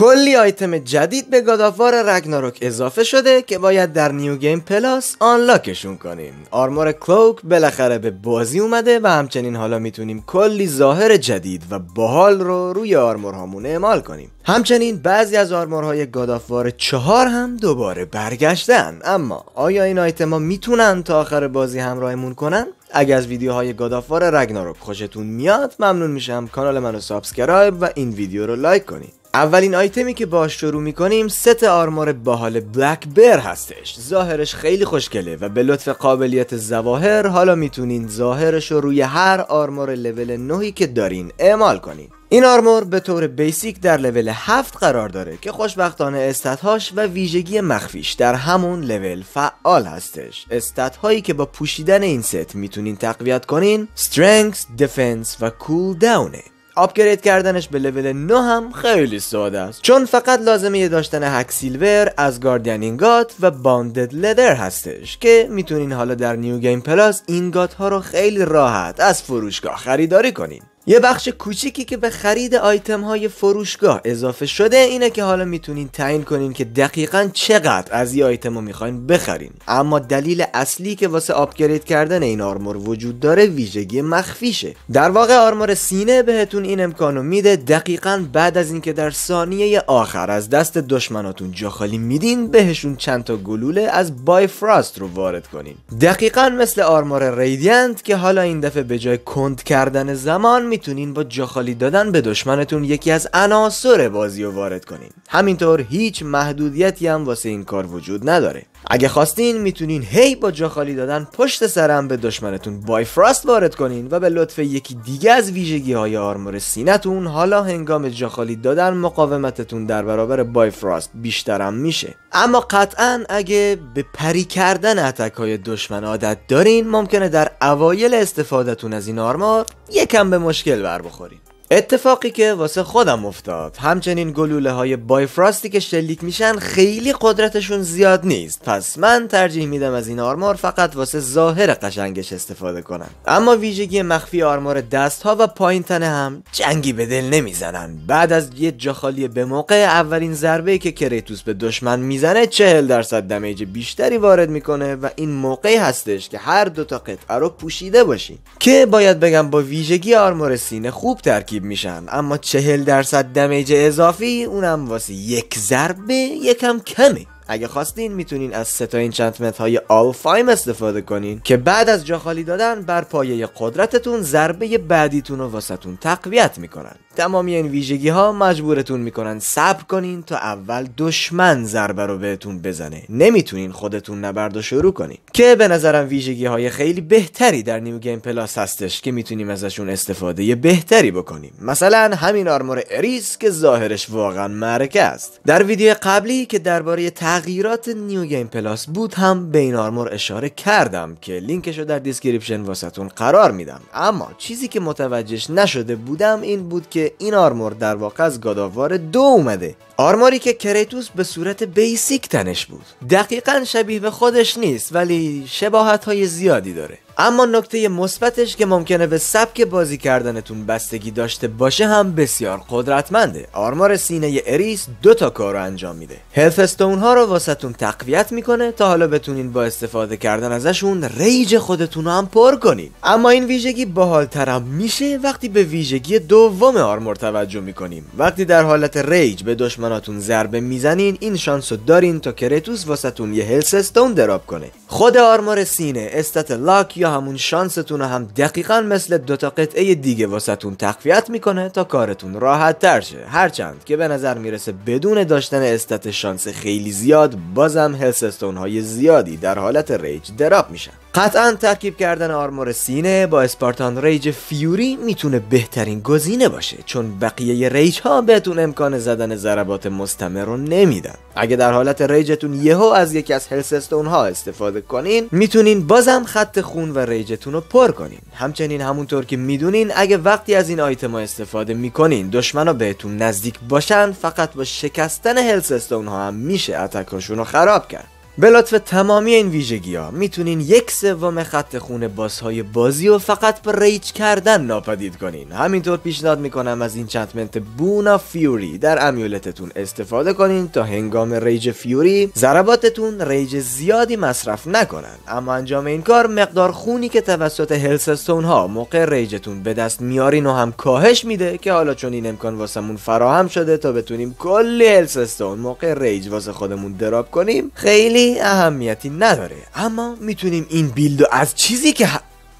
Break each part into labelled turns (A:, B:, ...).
A: کلی آیتم جدید به گادافار رگناروک اضافه شده که باید در نیو گیم پلاس آنلاکشون کنیم آرمور کلوک بالاخره به بازی اومده و همچنین حالا میتونیم کلی ظاهر جدید و باحال رو روی آرمورهامون اعمال کنیم همچنین بعضی از آرمورهای گادافار چهار هم دوباره برگشتن اما آیا این ها میتونن تا آخر بازی همراهمون کنن اگر از ویدیوهای گادافار رگناروک خوشتون میاد ممنون میشم کانال منو سابسکرایب و این ویدیو رو لایک کنید اولین آیتمی که باش شروع میکنیم ست آرمور باحال بلک بر هستش ظاهرش خیلی خوشگله و به لطف قابلیت زواهر حالا میتونین ظاهرش رو روی هر آرمور لول 9 که دارین اعمال کنین این آرمور به طور بیسیک در لول 7 قرار داره که خوشبختانه استتهاش و ویژگی مخفیش در همون لول فعال هستش استت هایی که با پوشیدن این ست میتونین تقویت کنین Strength, دفنس و Cool داونه آپگرید کردنش به لول 9 هم خیلی ساده است چون فقط لازمه داشتن هک سیلور از گاردین اینگات و باندد لدر هستش که میتونین حالا در نیو گیم پلاس این گات ها رو خیلی راحت از فروشگاه خریداری کنین یه بخش کوچیکی که به خرید آیتم های فروشگاه اضافه شده اینه که حالا میتونین تعیین کنین که دقیقا چقدر از یه آیتم رو میخواین بخرین اما دلیل اصلی که واسه آپگرید کردن این آرمور وجود داره ویژگی مخفیشه در واقع آرمور سینه بهتون این امکانو میده دقیقا بعد از اینکه در ثانیه آخر از دست دشمناتون جا خالی میدین بهشون چند تا گلوله از فراست رو وارد کنین دقیقا مثل آرمور ریدینت که حالا این دفعه به جای کند کردن زمان می میتونین با جاخالی دادن به دشمنتون یکی از عناصر بازی رو وارد کنین همینطور هیچ محدودیتی هم واسه این کار وجود نداره اگه خواستین میتونین هی با جاخالی دادن پشت سرم به دشمنتون فراست وارد کنین و به لطف یکی دیگه از ویژگی های آرمور سینتون حالا هنگام جاخالی دادن مقاومتتون در برابر فراست بیشترم میشه اما قطعا اگه به پری کردن اتک های دشمن عادت دارین ممکنه در اوایل استفادهتون از این آرمار یکم به مشکل بر بخورین اتفاقی که واسه خودم افتاد همچنین گلوله های بایفراستی که شلیک میشن خیلی قدرتشون زیاد نیست پس من ترجیح میدم از این آرمور فقط واسه ظاهر قشنگش استفاده کنم اما ویژگی مخفی آرمور دست ها و پایین تنه هم جنگی به دل نمیزنن بعد از یه جاخالی به موقع اولین ضربه که کریتوس به دشمن میزنه چهل درصد دمیج بیشتری وارد میکنه و این موقعی هستش که هر دو تا قطعه رو پوشیده باشی که باید بگم با ویژگی آرمور سینه خوب ترکیب میشن اما چهل درصد دمیج اضافی اونم واسه یک ضربه یکم کمه اگه خواستین میتونین از ستا انچنتمنت های آلفایم استفاده کنین که بعد از جا دادن بر پایه قدرتتون ضربه بعدیتون رو واسهتون تقویت میکنن تمامی این ویژگی ها مجبورتون میکنن صبر کنین تا اول دشمن ضربه رو بهتون بزنه نمیتونین خودتون نبرد و شروع کنین که به نظرم ویژگی های خیلی بهتری در نیو گیم پلاس هستش که میتونیم ازشون استفاده بهتری بکنیم مثلا همین آرمور اریس که ظاهرش واقعا معرکه است در ویدیو قبلی که درباره تغییرات نیو گیم پلاس بود هم به این آرمور اشاره کردم که لینکش رو در دیسکریپشن واسهتون قرار میدم اما چیزی که متوجهش نشده بودم این بود که این آرمور در واقع از گاداوار دو اومده آرموری که کریتوس به صورت بیسیک تنش بود دقیقا شبیه به خودش نیست ولی شباهت های زیادی داره اما نکته مثبتش که ممکنه به سبک بازی کردنتون بستگی داشته باشه هم بسیار قدرتمنده آرمار سینه اریس دو تا کار رو انجام میده هلف ها رو واسهتون تقویت میکنه تا حالا بتونین با استفاده کردن ازشون ریج خودتون رو هم پر کنین اما این ویژگی ترم میشه وقتی به ویژگی دوم آرمور توجه میکنیم وقتی در حالت ریج به دشمناتون ضربه میزنین این شانس رو دارین تا کرتوس واسهتون یه هلس استون دراب کنه خود آرمور سینه استات لاک یا همون شانستون هم دقیقا مثل دوتا قطعه دیگه واسهتون تقویت میکنه تا کارتون راحت تر شه هرچند که به نظر میرسه بدون داشتن استت شانس خیلی زیاد بازم هلستون های زیادی در حالت ریج دراب میشن قطعا ترکیب کردن آرمور سینه با اسپارتان ریج فیوری میتونه بهترین گزینه باشه چون بقیه ریج ها بهتون امکان زدن ضربات مستمر رو نمیدن اگه در حالت ریجتون یهو از یکی از هلسستون ها استفاده کنین میتونین بازم خط خون و ریجتون رو پر کنین همچنین همونطور که میدونین اگه وقتی از این آیتم ها استفاده میکنین دشمن بهتون نزدیک باشن فقط با شکستن هلسستون ها هم میشه اتکاشون رو خراب کرد به لطف تمامی این ویژگی ها میتونین یک سوم خط خونه های بازی و فقط به ریج کردن ناپدید کنین همینطور پیشنهاد میکنم از این چنتمنت بونا فیوری در امیولتتون استفاده کنین تا هنگام ریج فیوری ضرباتتون ریج زیادی مصرف نکنن اما انجام این کار مقدار خونی که توسط هلسستون ها موقع ریجتون به دست میارین و هم کاهش میده که حالا چون این امکان واسمون فراهم شده تا بتونیم کلی هلسستون موقع ریج واسه خودمون دراب کنیم خیلی اهمیتی نداره اما میتونیم این بیلدو از چیزی که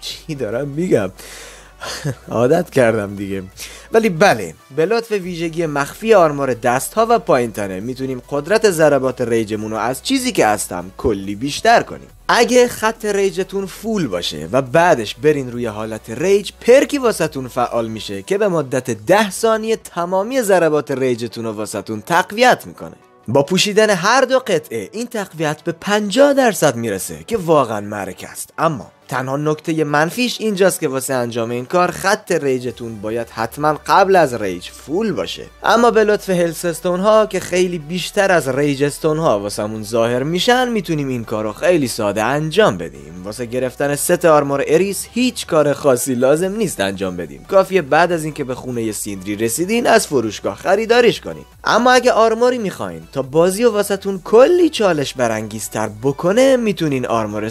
A: چی دارم میگم عادت کردم دیگه ولی بله به لطف ویژگی مخفی آرمار دست ها و پایین میتونیم قدرت ضربات ریجمون رو از چیزی که هستم کلی بیشتر کنیم اگه خط ریجتون فول باشه و بعدش برین روی حالت ریج پرکی واسطون فعال میشه که به مدت ده ثانیه تمامی ضربات ریجتون رو واسطون تقویت میکنه با پوشیدن هر دو قطعه این تقویت به 50 درصد میرسه که واقعا معرکه است اما تنها نکته منفیش اینجاست که واسه انجام این کار خط ریجتون باید حتما قبل از ریج فول باشه اما به لطف هلسستون ها که خیلی بیشتر از ریجستون ها واسمون ظاهر میشن میتونیم این کار رو خیلی ساده انجام بدیم واسه گرفتن ست آرمور اریس هیچ کار خاصی لازم نیست انجام بدیم کافیه بعد از اینکه به خونه سیندری رسیدین از فروشگاه خریداریش کنید اما اگه آرموری میخواین تا بازی و واسهتون کلی چالش برانگیزتر بکنه میتونین آرمور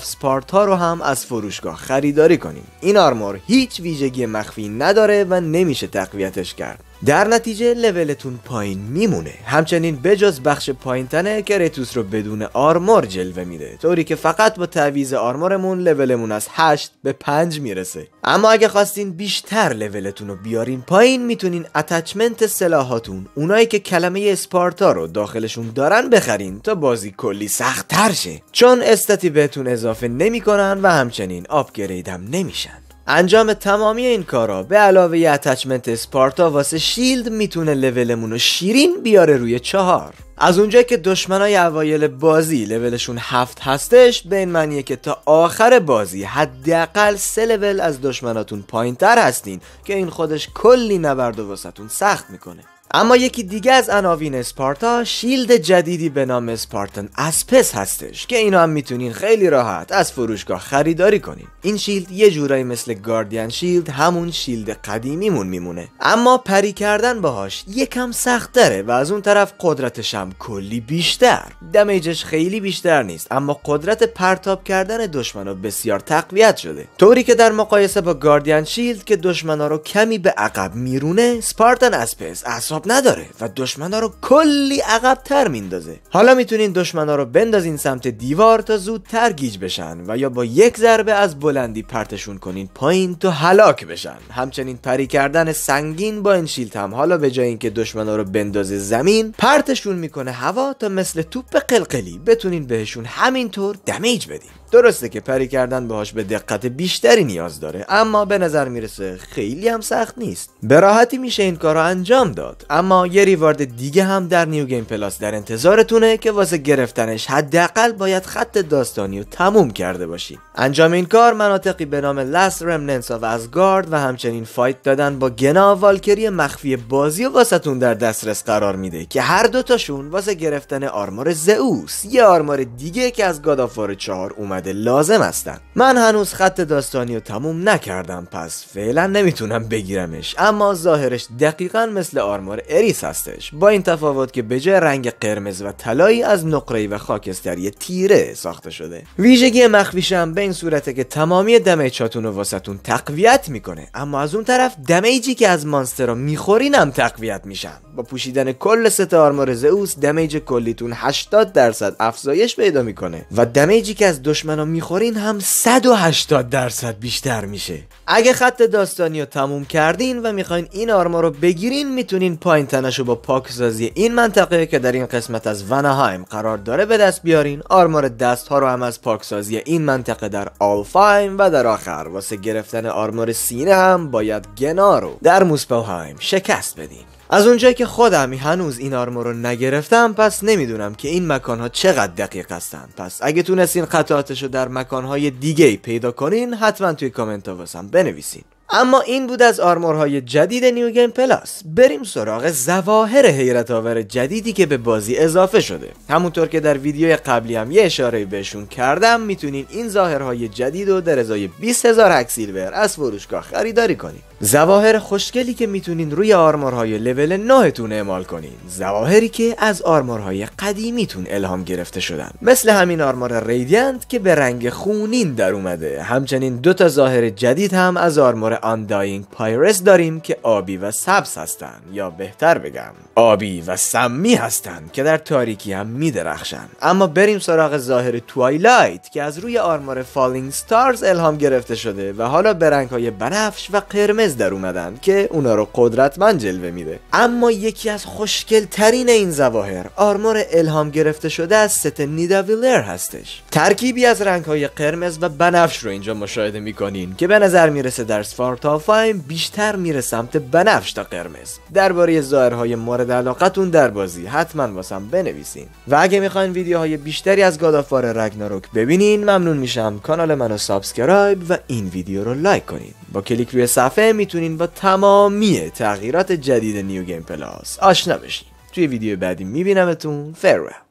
A: سپارت ها رو از فروشگاه خریداری کنیم این آرمور هیچ ویژگی مخفی نداره و نمیشه تقویتش کرد در نتیجه لولتون پایین میمونه همچنین بجز بخش پایین تنه ریتوس رو بدون آرمور جلوه میده طوری که فقط با تعویز آرمورمون لولمون از 8 به 5 میرسه اما اگه خواستین بیشتر لولتون رو بیارین پایین میتونین اتچمنت سلاحاتون اونایی که کلمه اسپارتا رو داخلشون دارن بخرین تا بازی کلی سختتر شه چون استتی بهتون اضافه نمیکنن و همچنین آپگرید هم نمیشن انجام تمامی این کارا به علاوه یه اتچمنت اسپارتا واسه شیلد میتونه لولمون رو شیرین بیاره روی چهار از اونجایی که دشمنای اوایل بازی لولشون هفت هستش به این معنیه که تا آخر بازی حداقل سه لول از دشمناتون پایینتر هستین که این خودش کلی نبرد و واسهتون سخت میکنه اما یکی دیگه از عناوین اسپارتا شیلد جدیدی به نام اسپارتن اسپس هستش که اینو هم میتونین خیلی راحت از فروشگاه خریداری کنین این شیلد یه جورایی مثل گاردین شیلد همون شیلد قدیمیمون میمونه اما پری کردن باهاش یکم سخت داره و از اون طرف قدرتش هم کلی بیشتر دمیجش خیلی بیشتر نیست اما قدرت پرتاب کردن دشمنو بسیار تقویت شده طوری که در مقایسه با گاردین شیلد که دشمنا رو کمی به عقب میرونه اسپارتن اسپس اصلا حساب نداره و دشمنا رو کلی عقب تر میندازه حالا میتونین دشمنا رو بندازین سمت دیوار تا زودتر گیج بشن و یا با یک ضربه از بلندی پرتشون کنین پایین تا هلاک بشن همچنین پری کردن سنگین با این هم حالا به جای اینکه دشمنا رو بندازه زمین پرتشون میکنه هوا تا مثل توپ قلقلی بتونین بهشون همینطور دمیج بدین درسته که پری کردن باهاش به دقت بیشتری نیاز داره اما به نظر میرسه خیلی هم سخت نیست به راحتی میشه این کار رو انجام داد اما یه ریوارد دیگه هم در نیو گیم پلاس در انتظارتونه که واسه گرفتنش حداقل باید خط داستانی رو تموم کرده باشید انجام این کار مناطقی به نام Last Remnants of Asgard و همچنین فایت دادن با گنا والکری مخفی بازی و واسهتون در دسترس قرار میده که هر دوتاشون واسه گرفتن آرمور زئوس یه آرمور دیگه که از گادافور 4 اومده لازم هستن من هنوز خط داستانی رو تموم نکردم پس فعلا نمیتونم بگیرمش اما ظاهرش دقیقا مثل آرمور اریس هستش با این تفاوت که به جای رنگ قرمز و طلایی از نقره و خاکستری تیره ساخته شده ویژگی مخفیشم به این صورته که تمامی دمیجاتون رو واسهتون تقویت میکنه اما از اون طرف دمیجی که از مانسترا میخورینم تقویت میشن با پوشیدن کل ست آرمور زئوس دمیج کلیتون 80 درصد افزایش پیدا میکنه و دمیجی که از منو میخورین هم 180 درصد بیشتر میشه اگه خط داستانی رو تموم کردین و میخواین این آرما رو بگیرین میتونین پایین تنش رو با پاکسازی این منطقه که در این قسمت از وناهایم قرار داره به دست بیارین آرمار دست ها رو هم از پاکسازی این منطقه در آلفایم و در آخر واسه گرفتن آرمار سینه هم باید گنا رو در موسپوهایم شکست بدین از اونجایی که خودم هنوز این آرمور رو نگرفتم پس نمیدونم که این مکانها چقدر دقیق هستن پس اگه تونستین قطعاتش رو در مکانهای دیگه پیدا کنین حتما توی کامنت ها واسم بنویسین اما این بود از آرمورهای جدید نیو گیم پلاس بریم سراغ زواهر حیرت آور جدیدی که به بازی اضافه شده همونطور که در ویدیوی قبلی هم یه اشاره بهشون کردم میتونین این ظاهرهای جدید رو در ازای 20000 هکسیلور از فروشگاه خریداری کنید زواهر خوشگلی که میتونین روی آرمورهای لول 9 تون اعمال کنین زواهری که از آرمورهای قدیمیتون الهام گرفته شدن مثل همین آرمور ریدینت که به رنگ خونین در اومده همچنین دو تا ظاهر جدید هم از آرمور آنداینگ پایرس داریم که آبی و سبز هستن یا بهتر بگم آبی و سمی هستن که در تاریکی هم میدرخشن اما بریم سراغ ظاهر توایلایت که از روی آرمور فالینگ ستارز الهام گرفته شده و حالا به رنگهای بنفش و قرمز در اومدن که اونا رو قدرتمند جلوه میده اما یکی از خوشگل ترین این زواهر آرمور الهام گرفته شده از ست نیداویلر هستش ترکیبی از رنگ های قرمز و بنفش رو اینجا مشاهده میکنین که به نظر میرسه در فایم بیشتر میره سمت بنفش تا قرمز درباره ظاهرهای مورد علاقتون در بازی حتما واسم بنویسین و اگه میخواین ویدیوهای بیشتری از گادافار رگناروک ببینین ممنون میشم کانال منو سابسکرایب و این ویدیو رو لایک کنید با کلیک روی صفحه میتونین با تمامی تغییرات جدید نیو گیم پلاس آشنا بشین توی ویدیو بعدی میبینمتون فرو